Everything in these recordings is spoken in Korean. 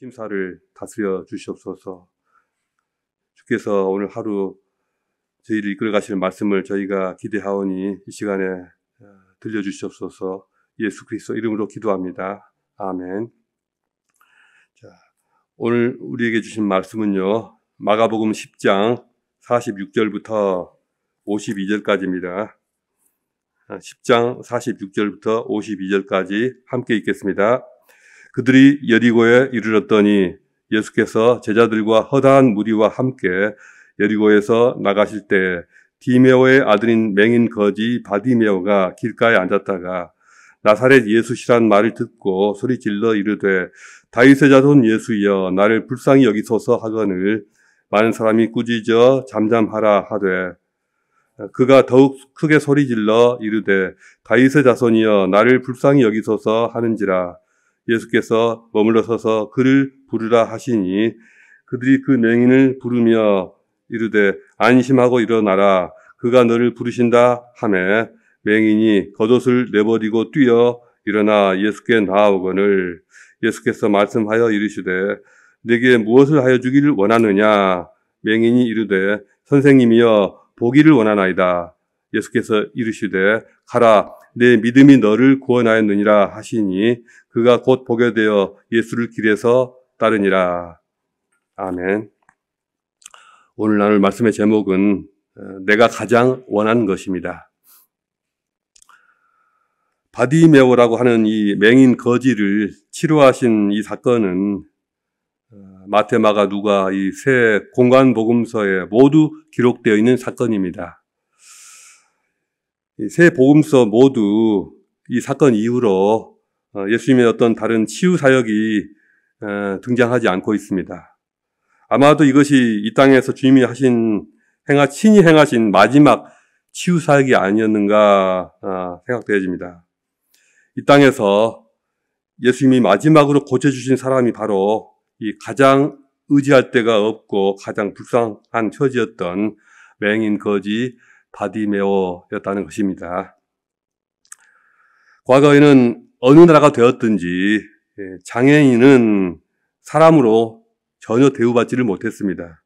심사를 다스려 주시옵소서. 주께서 오늘 하루 저희를 이끌어 가실 말씀을 저희가 기대하오니 이 시간에 어, 들려 주시옵소서. 예수 그리스도 이름으로 기도합니다. 아멘. 자, 오늘 우리에게 주신 말씀은요. 마가복음 10장 46절부터 52절까지입니다. 10장 아, 46절부터 52절까지 함께 읽겠습니다. 그들이 여리고에 이르렀더니 예수께서 제자들과 허다한 무리와 함께 여리고에서 나가실 때 디메오의 아들인 맹인 거지 바디메오가 길가에 앉았다가 나사렛 예수시란 말을 듣고 소리질러 이르되 다윗의 자손 예수여 나를 불쌍히 여기소서 하거늘 많은 사람이 꾸짖어 잠잠하라 하되 그가 더욱 크게 소리질러 이르되 다윗의 자손이여 나를 불쌍히 여기소서 하는지라 예수께서 머물러 서서 그를 부르라 하시니 그들이 그 맹인을 부르며 이르되 안심하고 일어나라 그가 너를 부르신다 하매 맹인이 겉옷을 내버리고 뛰어 일어나 예수께 나아오거늘 예수께서 말씀하여 이르시되 내게 무엇을 하여 주기를 원하느냐 맹인이 이르되 선생님이여 보기를 원하나이다 예수께서 이르시되 가라 내 믿음이 너를 구원하였느니라 하시니 그가 곧 보게 되어 예수를 길에서 따르니라. 아멘. 오늘 나눌 말씀의 제목은 어, 내가 가장 원한 것입니다. 바디메오라고 하는 이 맹인 거지를 치료하신 이 사건은 어, 마테마가 누가 이새 공간 복음서에 모두 기록되어 있는 사건입니다. 세 보험서 모두 이 사건 이후로 어, 예수님의 어떤 다른 치유 사역이 어, 등장하지 않고 있습니다. 아마도 이것이 이 땅에서 주님이 하신 행하 친히 행하신 마지막 치유 사역이 아니었는가 아, 생각되어집니다. 이 땅에서 예수님이 마지막으로 고쳐주신 사람이 바로 이 가장 의지할 데가 없고 가장 불쌍한 처지였던 맹인 거지 바디메어였다는 것입니다. 과거에는 어느 나라가 되었든지 예, 장애인은 사람으로 전혀 대우받지를 못했습니다.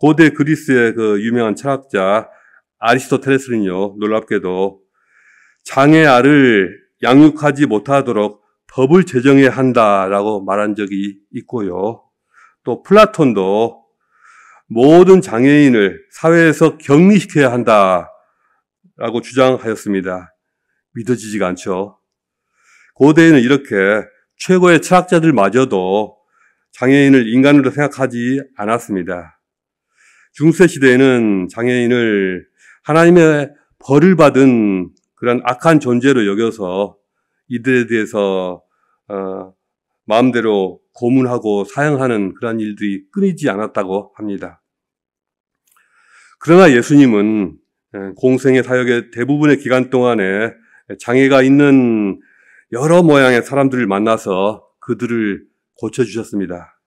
고대 그리스의 그 유명한 철학자 아리스토텔레스는요, 놀랍게도 장애아를 양육하지 못하도록 법을 제정해야 한다라고 말한 적이 있고요. 또 플라톤도 모든 장애인을 사회에서 격리시켜야 한다라고 주장하였습니다. 믿어지지가 않죠. 고대에는 이렇게 최고의 철학자들마저도 장애인을 인간으로 생각하지 않았습니다. 중세 시대에는 장애인을 하나님의 벌을 받은 그런 악한 존재로 여겨서 이들에 대해서 어, 마음대로 고문하고 사형하는 그러한 일들이 끊이지 않았다고 합니다. 그러나 예수님은 예, 공생의 사역의 대부분의 기간 동안에 장애가 있는 여러 모양의 사람들을 만나서 그들을 고쳐주셨습니다.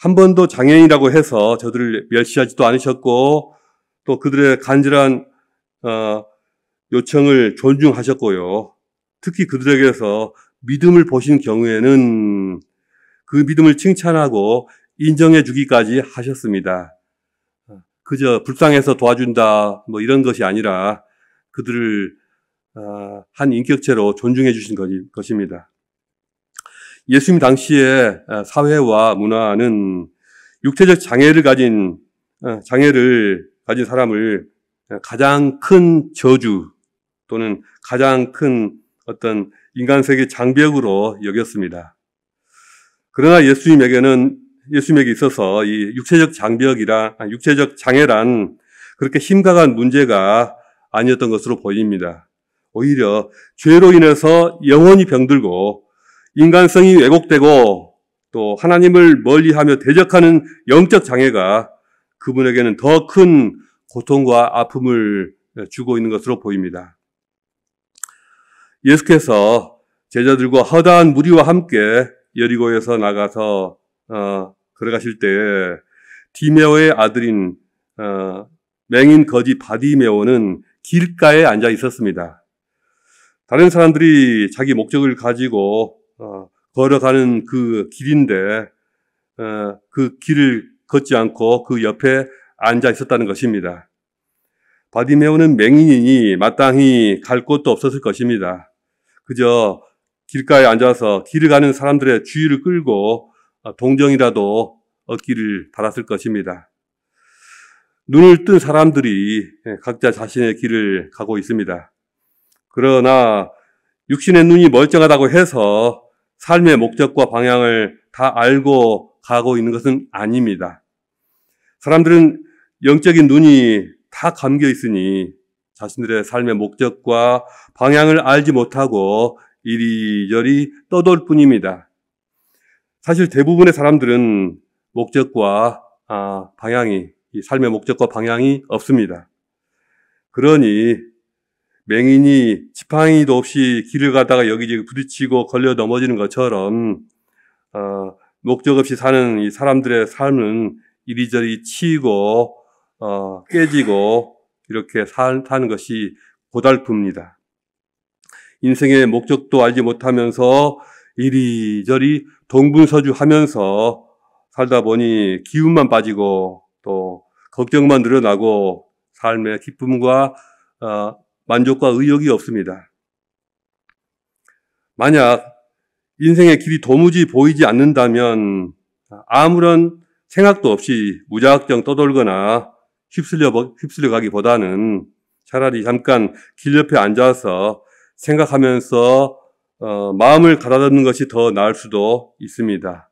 한 번도 장애인이라고 해서 저들을 멸시하지도 않으셨고 또 그들의 간절한 어, 요청을 존중하셨고요. 특히 그들에게서 믿음을 보신 경우에는 그 믿음을 칭찬하고 인정해 주기까지 하셨습니다. 그저 불쌍해서 도와준다 뭐 이런 것이 아니라 그들을 아, 한 인격체로 존중해 주신 것입니다. 예수님 당시의 아, 사회와 문화는 육체적 장애를 가진 아, 장애를 가진 사람을 가장 큰 저주 또는 가장 큰 어떤 인간 세계 장벽으로 여겼습니다. 그러나 예수님에게는 예수님에게 있어서 이 육체적 장벽이라 아, 육체적 장애란 그렇게 심각한 문제가 아니었던 것으로 보입니다. 오히려 죄로 인해서 영원히 병들고 인간성이 왜곡되고 또 하나님을 멀리하며 대적하는 영적 장애가 그분에게는 더 큰 고통과 아픔을 주고 있는 것으로 보입니다. 예수께서 제자들과 허다한 무리와 함께 여리고에서 나가서 어, 걸어가실 때 디메오의 아들인 어, 맹인 거지 바디메오는 길가에 앉아 있었습니다. 다른 사람들이 자기 목적을 가지고 어, 걸어가는 그 길인데 어, 그 길을 걷지 않고 그 옆에 앉아 있었다는 것입니다. 바디메오는 맹인이니 마땅히 갈 곳도 없었을 것입니다. 그저 길가에 앉아서 길을 가는 사람들의 주의를 끌고 어, 동정이라도 얻기를 바랐을 것입니다. 눈을 뜬 사람들이 예, 각자 자신의 길을 가고 있습니다. 그러나 육신의 눈이 멀쩡하다고 해서 삶의 목적과 방향을 다 알고 가고 있는 것은 아닙니다. 사람들은 영적인 눈이 다 감겨 있으니 자신들의 삶의 목적과 방향을 알지 못하고 이리저리 떠돌 뿐입니다. 사실 대부분의 사람들은 목적과 아, 방향이 삶의 목적과 방향이 없습니다. 그러니 맹인이 지팡이도 없이 길을 가다가 여기저기 부딪히고 걸려 넘어지는 것처럼 어, 목적 없이 사는 이 사람들의 삶은 이리저리 치이고 어, 깨지고 이렇게 사, 사는 것이 고달픕니다. 인생의 목적도 알지 못하면서 이리저리 동분서주하면서 살다 보니 기운만 빠지고 또 걱정만 늘어나고 삶의 기쁨과 어, 만족과 의욕이 없습니다. 만약 인생의 길이 도무지 보이지 않는다면 아무런 생각도 없이 무작정 떠돌거나 휩쓸려, 휩쓸려 가기보다는 차라리 잠깐 길 옆에 앉아서 생각하면서 어, 마음을 가다듬는 것이 더 나을 수도 있습니다.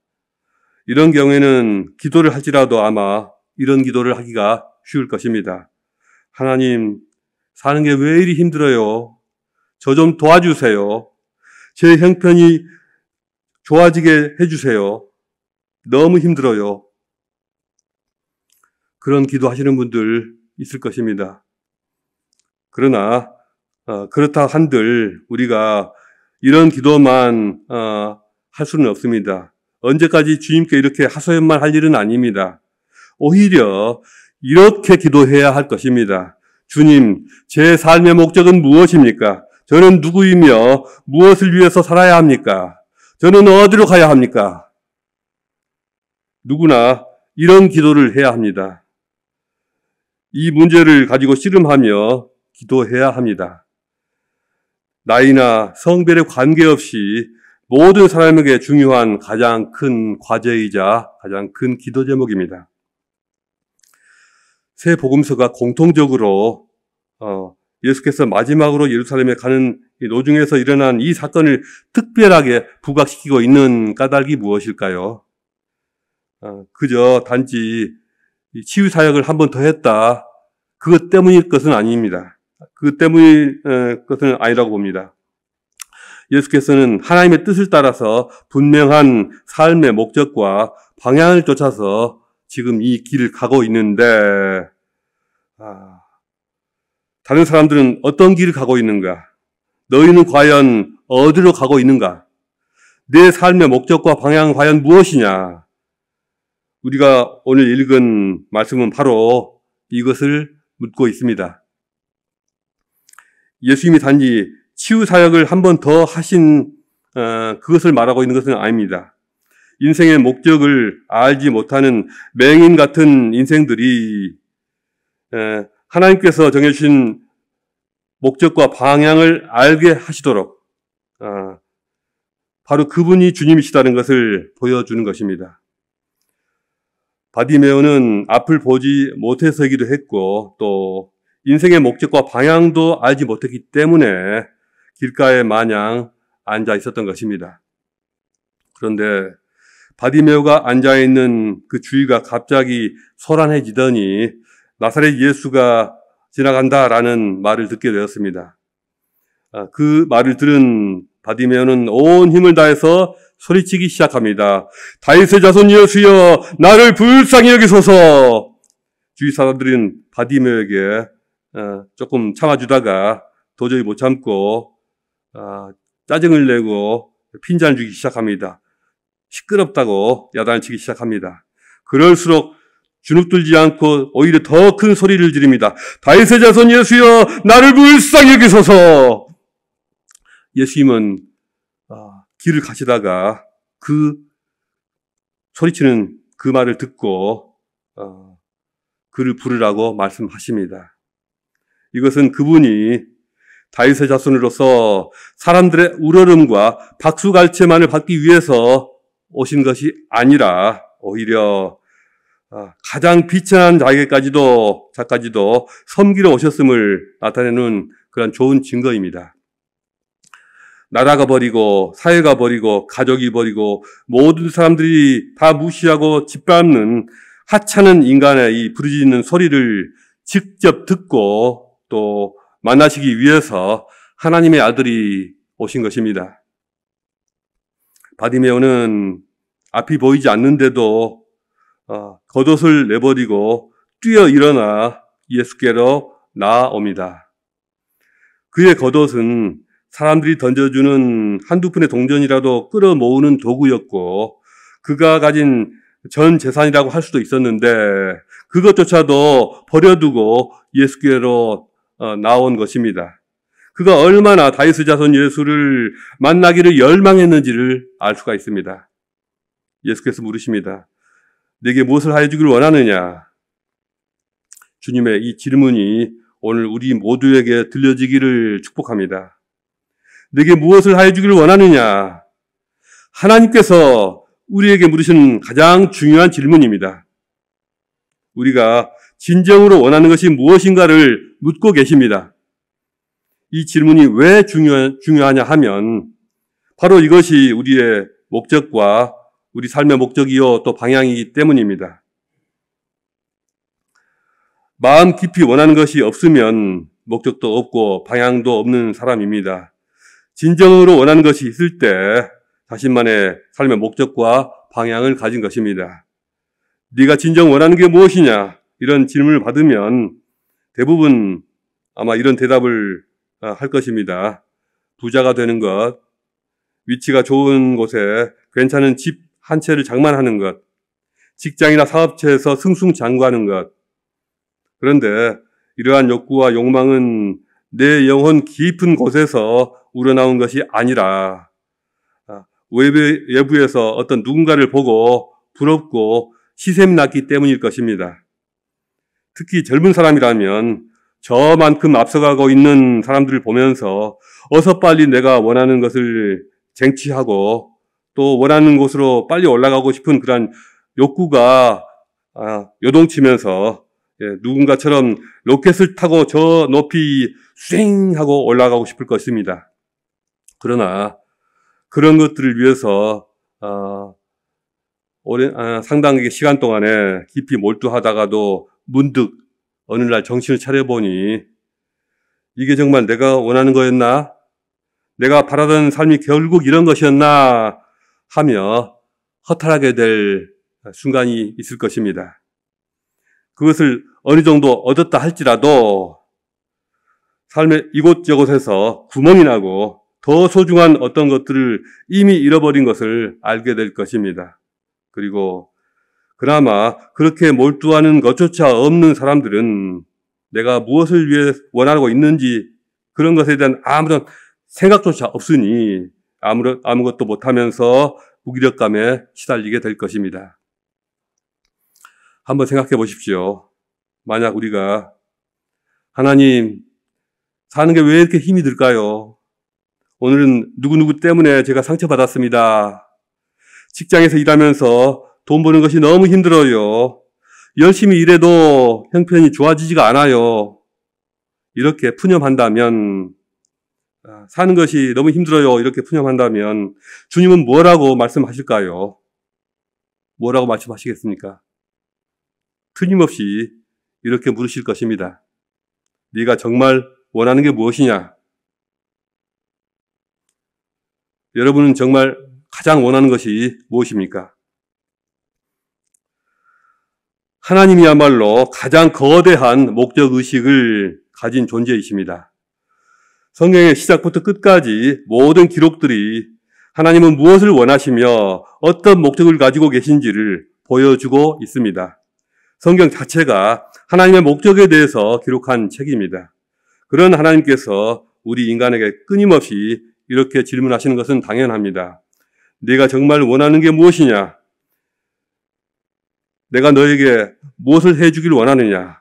이런 경우에는 기도를 하지라도 아마 이런 기도를 하기가 쉬울 것입니다. 하나님, 사는 게 왜 이리 힘들어요? 저 좀 도와주세요. 제 형편이 좋아지게 해주세요. 너무 힘들어요. 그런 기도하시는 분들 있을 것입니다. 그러나 어, 그렇다 한들 우리가 이런 기도만 어, 할 수는 없습니다. 언제까지 주님께 이렇게 하소연만 할 일은 아닙니다. 오히려 이렇게 기도해야 할 것입니다. 주님, 제 삶의 목적은 무엇입니까? 저는 누구이며 무엇을 위해서 살아야 합니까? 저는 어디로 가야 합니까? 누구나 이런 기도를 해야 합니다. 이 문제를 가지고 씨름하며 기도해야 합니다. 나이나 성별에 관계없이 모든 사람에게 중요한 가장 큰 과제이자 가장 큰 기도 제목입니다. 새 복음서가 공통적으로 어, 예수께서 마지막으로 예루살렘에 가는 노중에서 일어난 이 사건을 특별하게 부각시키고 있는 까닭이 무엇일까요? 어, 그저 단지 치유 사역을 한 번 더 했다 그것 때문일 것은 아닙니다. 그 때문일 어, 것은 아니라고 봅니다. 예수께서는 하나님의 뜻을 따라서 분명한 삶의 목적과 방향을 쫓아서 지금 이 길을 가고 있는데, 아, 다른 사람들은 어떤 길을 가고 있는가? 너희는 과연 어디로 가고 있는가? 내 삶의 목적과 방향은 과연 무엇이냐? 우리가 오늘 읽은 말씀은 바로 이것을 묻고 있습니다. 예수님이 단지 치유 사역을 한 번 더 하신 어, 그것을 말하고 있는 것은 아닙니다. 인생의 목적을 알지 못하는 맹인 같은 인생들이 하나님께서 정해주신 목적과 방향을 알게 하시도록 어, 바로 그분이 주님이시다는 것을 보여주는 것입니다. 바디메오는 앞을 보지 못해서기도 했고 또 인생의 목적과 방향도 알지 못했기 때문에 길가에 마냥 앉아 있었던 것입니다. 그런데 바디메오가 앉아 있는 그 주위가 갑자기 소란해지더니 나사렛 예수가 지나간다라는 말을 듣게 되었습니다. 아, 그 말을 들은 바디메오는 온 힘을 다해서 소리치기 시작합니다. 다윗의 자손 예수여 나를 불쌍히 여기소서. 주위 사람들은 바디메오에게 어, 조금 참아주다가 도저히 못 참고 아, 짜증을 내고 핀잔 을 주기 시작합니다. 시끄럽다고 야단을 치기 시작합니다. 그럴수록 주눅들지 않고 오히려 더 큰 소리를 지릅니다. 다윗의 자손 예수여 나를 불쌍히 여기소서. 예수님은 아, 길을 가시다가 그 소리치는 그 말을 듣고 어, 그를 부르라고 말씀하십니다. 이것은 그분이 다윗의 자손으로서 사람들의 우러름과 박수갈채만을 받기 위해서 오신 것이 아니라 오히려 아, 가장 비천한 자에게까지도 자까지도 섬기러 오셨음을 나타내는 그런 좋은 증거입니다. 나라가 버리고 사회가 버리고 가족이 버리고 모든 사람들이 다 무시하고 짓밟는 하찮은 인간의 이 부르짖는 소리를 직접 듣고 또 만나시기 위해서 하나님의 아들이 오신 것입니다. 바디메오는 앞이 보이지 않는데도 어, 겉옷을 내버리고 뛰어 일어나 예수께로 나옵니다. 그의 겉옷은 사람들이 던져주는 한두 푼의 동전이라도 끌어모으는 도구였고 그가 가진 전 재산이라고 할 수도 있었는데 그것조차도 버려두고 예수께로 어, 나온 것입니다. 그가 얼마나 다이스 자손 예수를 만나기를 열망했는지를 알 수가 있습니다. 예수께서 물으십니다. 내게 무엇을 하여 주길 원하느냐? 주님의 이 질문이 오늘 우리 모두에게 들려지기를 축복합니다. 내게 무엇을 하여 주기를 원하느냐? 하나님께서 우리에게 물으시는 가장 중요한 질문입니다. 우리가 진정으로 원하는 것이 무엇인가를 묻고 계십니다. 이 질문이 왜 중요, 하냐 하면 바로 이것이 우리의 목적과 우리 삶의 목적이요 또 방향이기 때문입니다. 마음 깊이 원하는 것이 없으면 목적도 없고 방향도 없는 사람입니다. 진정으로 원하는 것이 있을 때 자신만의 삶의 목적과 방향을 가진 것입니다. 네가 진정 원하는 게 무엇이냐 이런 질문을 받으면 대부분 아마 이런 대답을 아, 할 것입니다. 부자가 되는 것, 위치가 좋은 곳에 괜찮은 집 한 채를 장만하는 것, 직장이나 사업체에서 승승장구하는 것. 그런데 이러한 욕구와 욕망은 내 영혼 깊은 곳에서 우러나온 것이 아니라 아, 외부에서 어떤 누군가를 보고 부럽고 시샘났기 때문일 것입니다. 특히 젊은 사람이라면 저만큼 앞서가고 있는 사람들을 보면서 어서 빨리 내가 원하는 것을 쟁취하고 또 원하는 곳으로 빨리 올라가고 싶은 그러한 욕구가 아, 요동치면서 예, 누군가처럼 로켓을 타고 저 높이 수행하고 올라가고 싶을 것입니다. 그러나 그런 것들을 위해서 어, 오랜 아, 상당히 시간 동안에 깊이 몰두하다가도 문득 어느 날 정신을 차려보니 이게 정말 내가 원하는 거였나? 내가 바라던 삶이 결국 이런 것이었나? 하며 허탈하게 될 순간이 있을 것입니다. 그것을 어느 정도 얻었다 할지라도 삶의 이곳저곳에서 구멍이 나고 더 소중한 어떤 것들을 이미 잃어버린 것을 알게 될 것입니다. 그리고 그나마 그렇게 몰두하는 것조차 없는 사람들은 내가 무엇을 위해 원하고 있는지 그런 것에 대한 아무런 생각조차 없으니 아무, 아무것도 못하면서 무기력감에 시달리게 될 것입니다. 한번 생각해 보십시오. 만약 우리가 하나님, 사는 게 왜 이렇게 힘이 들까요? 오늘은 누구누구 때문에 제가 상처받았습니다. 직장에서 일하면서 돈 버는 것이 너무 힘들어요. 열심히 일해도 형편이 좋아지지가 않아요. 이렇게 푸념한다면, 아, 사는 것이 너무 힘들어요. 이렇게 푸념한다면, 주님은 뭐라고 말씀하실까요? 뭐라고 말씀하시겠습니까? 틀림없이 이렇게 물으실 것입니다. 네가 정말 원하는 게 무엇이냐? 여러분은 정말 가장 원하는 것이 무엇입니까? 하나님이야말로 가장 거대한 목적 의식을 가진 존재이십니다. 성경의 시작부터 끝까지 모든 기록들이 하나님은 무엇을 원하시며 어떤 목적을 가지고 계신지를 보여주고 있습니다. 성경 자체가 하나님의 목적에 대해서 기록한 책입니다. 그런 하나님께서 우리 인간에게 끊임없이 이렇게 질문하시는 것은 당연합니다. 네가 정말 원하는 게 무엇이냐? 내가 너에게 무엇을 해주길 원하느냐?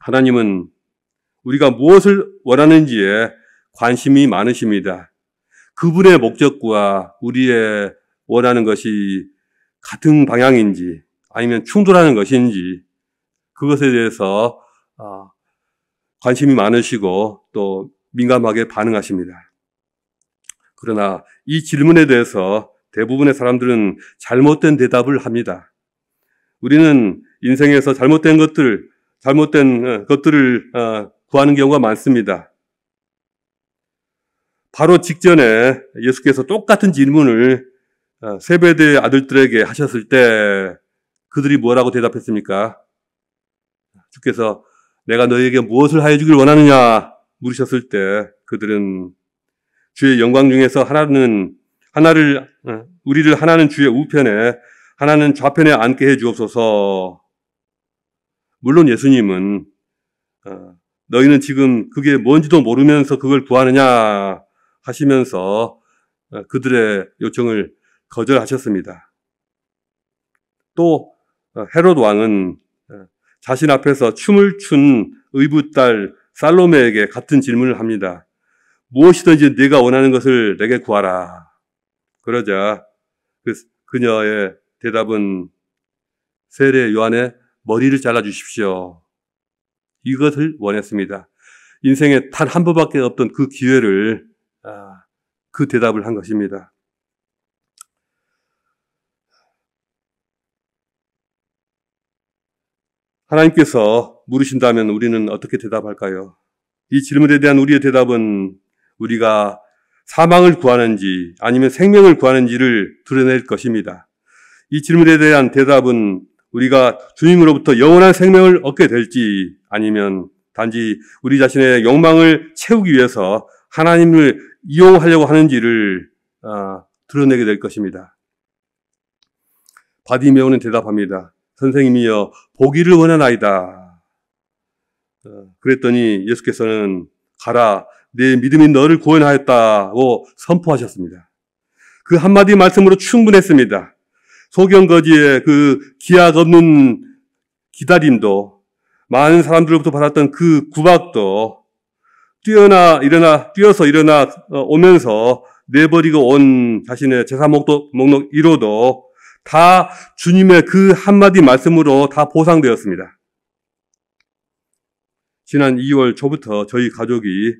하나님은 우리가 무엇을 원하는지에 관심이 많으십니다. 그분의 목적과 우리의 원하는 것이 같은 방향인지 아니면 충돌하는 것인지 그것에 대해서 아, 관심이 많으시고 또 민감하게 반응하십니다. 그러나 이 질문에 대해서 대부분의 사람들은 잘못된 대답을 합니다. 우리는 인생에서 잘못된 것들, 잘못된 어, 것들을 어, 구하는 경우가 많습니다. 바로 직전에 예수께서 똑같은 질문을 어, 세베드의 아들들에게 하셨을 때 그들이 뭐라고 대답했습니까? 주께서 내가 너에게 희 무엇을 하여 주길 원하느냐 물으셨을 때 그들은 주의 영광 중에서 하나는 하나를 어, 우리를 하나는 주의 우편에 하나는 좌편에 앉게 해 주옵소서. 물론 예수님은 어, 너희는 지금 그게 뭔지도 모르면서 그걸 구하느냐 하시면서 어, 그들의 요청을 거절하셨습니다. 또 헤롯 왕은 자신 앞에서 춤을 춘 의붓딸 살로메에게 같은 질문을 합니다. 무엇이든지 네가 원하는 것을 내게 구하라. 그러자 그 그녀의 대답은 세례 요한의 머리를 잘라 주십시오. 이것을 원했습니다. 인생에 단 한 번밖에 없던 그 기회를 아, 그 대답을 한 것입니다. 하나님께서 물으신다면 우리는 어떻게 대답할까요? 이 질문에 대한 우리의 대답은 우리가 사망을 구하는지 아니면 생명을 구하는지를 드러낼 것입니다. 이 질문에 대한 대답은 우리가 주님으로부터 영원한 생명을 얻게 될지 아니면 단지 우리 자신의 욕망을 채우기 위해서 하나님을 이용하려고 하는지를 어, 드러내게 될 것입니다. 바디메오는 대답합니다. 선생님이여 보기를 원하나이다. 어, 그랬더니 예수께서는 가라. 네 믿음이 너를 구원하였다고 선포하셨습니다. 그 한마디 말씀으로 충분했습니다. 소경거지의 그 기약 없는 기다림도 많은 사람들로부터 받았던 그 구박도 뛰어나 일어나 뛰어서 일어나 어, 오면서 내버리고 온 자신의 제산 목록, 목록 1호도 다 주님의 그 한마디 말씀으로 다 보상되었습니다. 지난 2월 초부터 저희 가족이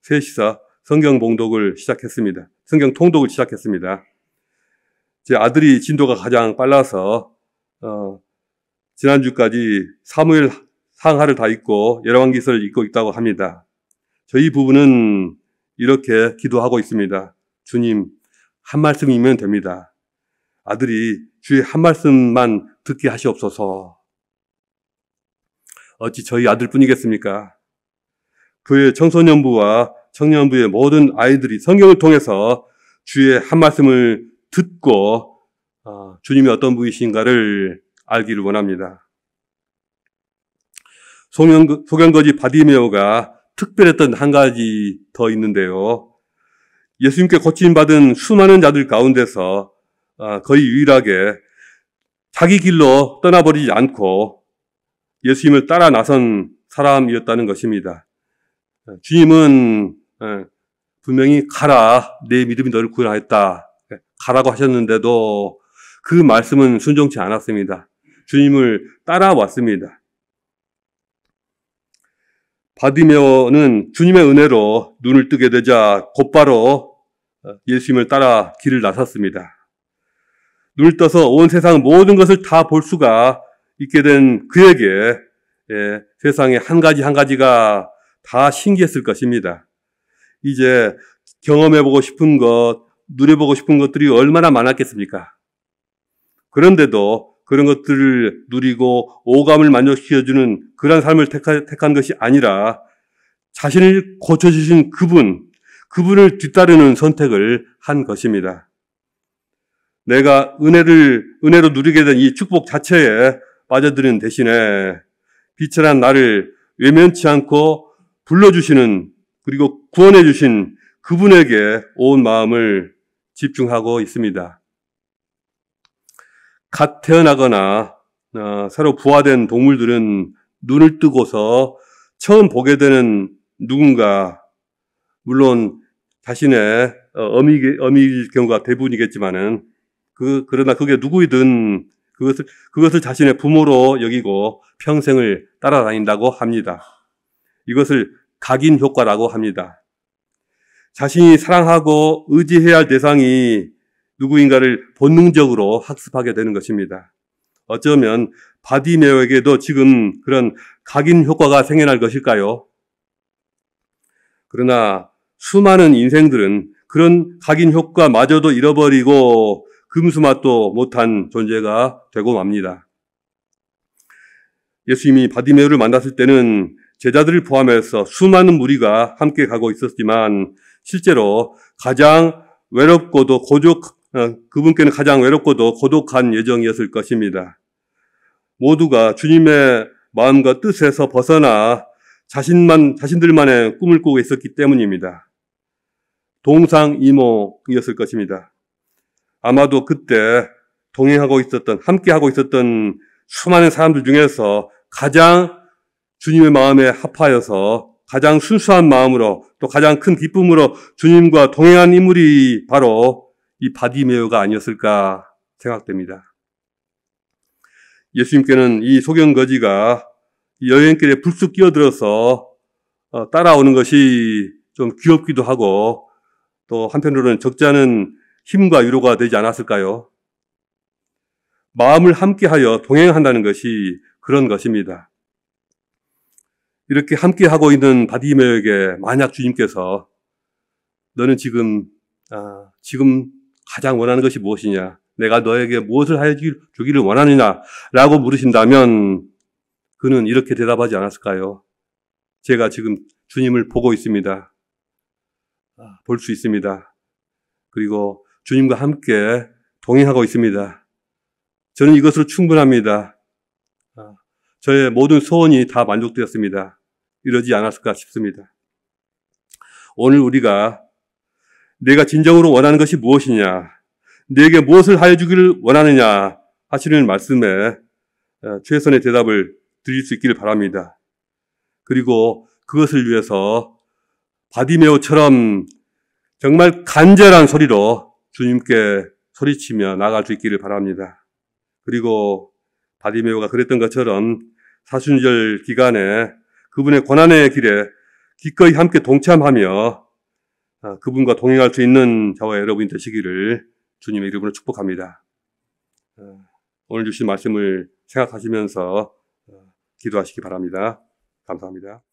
셋이서 성경 봉독을 시작했습니다. 성경 통독을 시작했습니다. 제 아들이 진도가 가장 빨라서 어, 지난주까지 사무엘 상하를 다 읽고 열왕기서를 읽고 있다고 합니다. 저희 부부는 이렇게 기도하고 있습니다. 주님 한 말씀이면 됩니다. 아들이 주의 한 말씀만 듣게 하시옵소서. 어찌 저희 아들뿐이겠습니까? 그의 청소년부와 청년부의 모든 아이들이 성경을 통해서 주의 한 말씀을 듣고 어, 주님이 어떤 분이신가를 알기를 원합니다. 소경, 소경거지 바디메오가 특별했던 한 가지 더 있는데요. 예수님께 고침받은 수많은 자들 가운데서 어, 거의 유일하게 자기 길로 떠나버리지 않고 예수님을 따라 나선 사람이었다는 것입니다. 어, 주님은 어, 분명히 가라 내 믿음이 너를 구원하였다 예, 가라고 하셨는데도 그 말씀은 순종치 않았습니다. 주님을 따라왔습니다. 바디메어는 주님의 은혜로 눈을 뜨게 되자 곧바로 어, 예수님을 따라 길을 나섰습니다. 눈을 떠서 온 세상 모든 것을 다 볼 수가 있게 된 그에게 예, 세상에한 가지 한 가지가 다 신기했을 것입니다. 이제 경험해보고 싶은 것, 누려보고 싶은 것들이 얼마나 많았겠습니까? 그런데도 그런 것들을 누리고 오감을 만족시켜주는 그런 삶을 택한 것이 아니라 자신을 고쳐주신 그분, 그분을 뒤따르는 선택을 한 것입니다. 내가 은혜를, 은혜로 누리게 된 이 축복 자체에 빠져드는 대신에 비천한 나를 외면치 않고 불러주시는 그리고 구원해주신 그분에게 온 마음을 집중하고 있습니다. 갓 태어나거나 어, 새로 부화된 동물들은 눈을 뜨고서 처음 보게 되는 누군가, 물론 자신의 어, 어미, 어미일 경우가 대부분이겠지만은, 그, 그러나 그게 누구이든 그것을, 그것을 자신의 부모로 여기고 평생을 따라다닌다고 합니다. 이것을 각인 효과라고 합니다. 자신이 사랑하고 의지해야 할 대상이 누구인가를 본능적으로 학습하게 되는 것입니다. 어쩌면 바디메어에게도 지금 그런 각인 효과가 생겨날 것일까요? 그러나 수많은 인생들은 그런 각인 효과마저도 잃어버리고 금수 맛도 못한 존재가 되고 맙니다. 예수님이 바디메오를 만났을 때는 제자들을 포함해서 수많은 무리가 함께 가고 있었지만 실제로 가장 외롭고도 고독 어, 그분께는 가장 외롭고도 고독한 예정이었을 것입니다. 모두가 주님의 마음과 뜻에서 벗어나 자신만 자신들만의 꿈을 꾸고 있었기 때문입니다. 동상이몽이을 것입니다. 아마도 그때 동행하고 있었던, 함께하고 있었던 수많은 사람들 중에서 가장 주님의 마음에 합하여서 가장 순수한 마음으로 또 가장 큰 기쁨으로 주님과 동행한 인물이 바로 이 바디메어가 아니었을까 생각됩니다. 예수님께는 이 소경거지가 여행길에 불쑥 끼어들어서 어, 따라오는 것이 좀 귀엽기도 하고 또 한편으로는 적잖은 힘과 위로가 되지 않았을까요? 마음을 함께하여 동행한다는 것이 그런 것입니다. 이렇게 함께하고 있는 바디메에게 만약 주님께서 너는 지금 아, 지금 가장 원하는 것이 무엇이냐? 내가 너에게 무엇을 하여 주기를 원하느냐? 라고 물으신다면 그는 이렇게 대답하지 않았을까요? 제가 지금 주님을 보고 있습니다. 아, 볼수 있습니다. 그리고 주님과 함께 동행하고 있습니다. 저는 이것으로 충분합니다. 아, 저의 모든 소원이 다 만족되었습니다. 이러지 않았을까 싶습니다. 오늘 우리가 내가 진정으로 원하는 것이 무엇이냐, 내게 무엇을 하여 주기를 원하느냐 하시는 말씀에 어, 최선의 대답을 드릴 수 있기를 바랍니다. 그리고 그것을 위해서 바디메오처럼 정말 간절한 소리로 주님께 소리치며 나갈 수 있기를 바랍니다. 그리고 바디메오가 그랬던 것처럼 사순절 기간에 그분의 고난의 길에 기꺼이 함께 동참하며 아, 그분과 동행할 수 있는 저와 여러분이 되시기를 주님의 이름으로 축복합니다. 아, 오늘 주신 말씀을 생각하시면서 아, 기도하시기 바랍니다. 감사합니다.